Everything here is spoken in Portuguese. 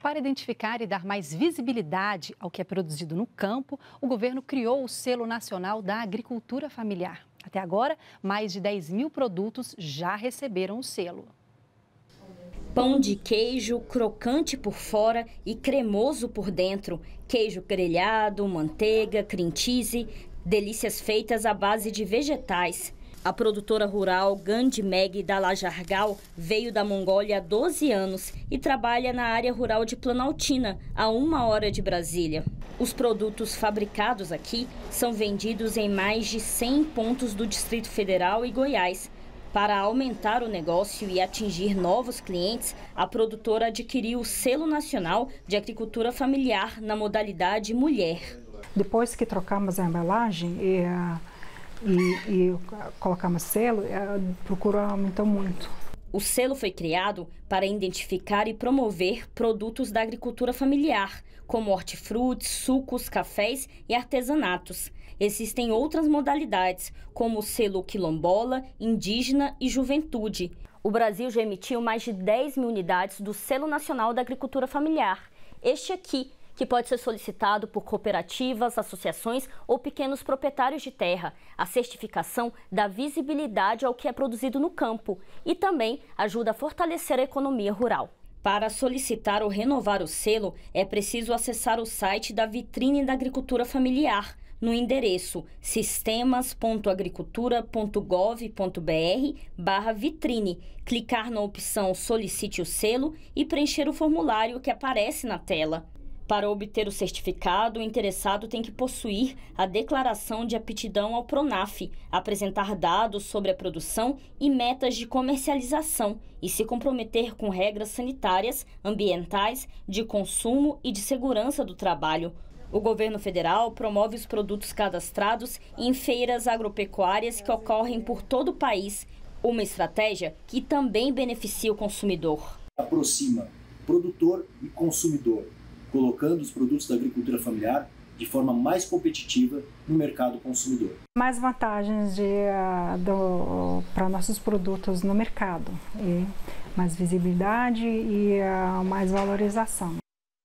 Para identificar e dar mais visibilidade ao que é produzido no campo, o governo criou o Selo Nacional da Agricultura Familiar. Até agora, mais de 10 mil produtos já receberam o selo. Pão de queijo, crocante por fora e cremoso por dentro. Queijo grelhado, manteiga, cream cheese, delícias feitas à base de vegetais. A produtora rural Gandhi Meg Dalajargal veio da Mongólia há 12 anos e trabalha na área rural de Planaltina, a uma hora de Brasília. Os produtos fabricados aqui são vendidos em mais de 100 pontos do Distrito Federal e Goiás. Para aumentar o negócio e atingir novos clientes, a produtora adquiriu o Selo Nacional de Agricultura Familiar na modalidade Mulher. Depois que trocamos a embalagem, é e, e colocar uma selo, é, procura aumentar muito. O selo foi criado para identificar e promover produtos da agricultura familiar, como hortifrutis, sucos, cafés e artesanatos. Existem outras modalidades, como o selo quilombola, indígena e juventude. O Brasil já emitiu mais de 10 mil unidades do Selo Nacional da Agricultura Familiar. Este aqui que pode ser solicitado por cooperativas, associações ou pequenos proprietários de terra. A certificação dá visibilidade ao que é produzido no campo e também ajuda a fortalecer a economia rural. Para solicitar ou renovar o selo, é preciso acessar o site da Vitrine da Agricultura Familiar no endereço sistemas.agricultura.gov.br barra vitrine, clicar na opção Solicite o selo e preencher o formulário que aparece na tela. Para obter o certificado, o interessado tem que possuir a declaração de aptidão ao PRONAF, apresentar dados sobre a produção e metas de comercialização e se comprometer com regras sanitárias, ambientais, de consumo e de segurança do trabalho. O governo federal promove os produtos cadastrados em feiras agropecuárias que ocorrem por todo o país, uma estratégia que também beneficia o consumidor. Aproxima produtor e consumidor colocando os produtos da agricultura familiar de forma mais competitiva no mercado consumidor. Mais vantagens ah, para nossos produtos no mercado, e mais visibilidade e uh, mais valorização.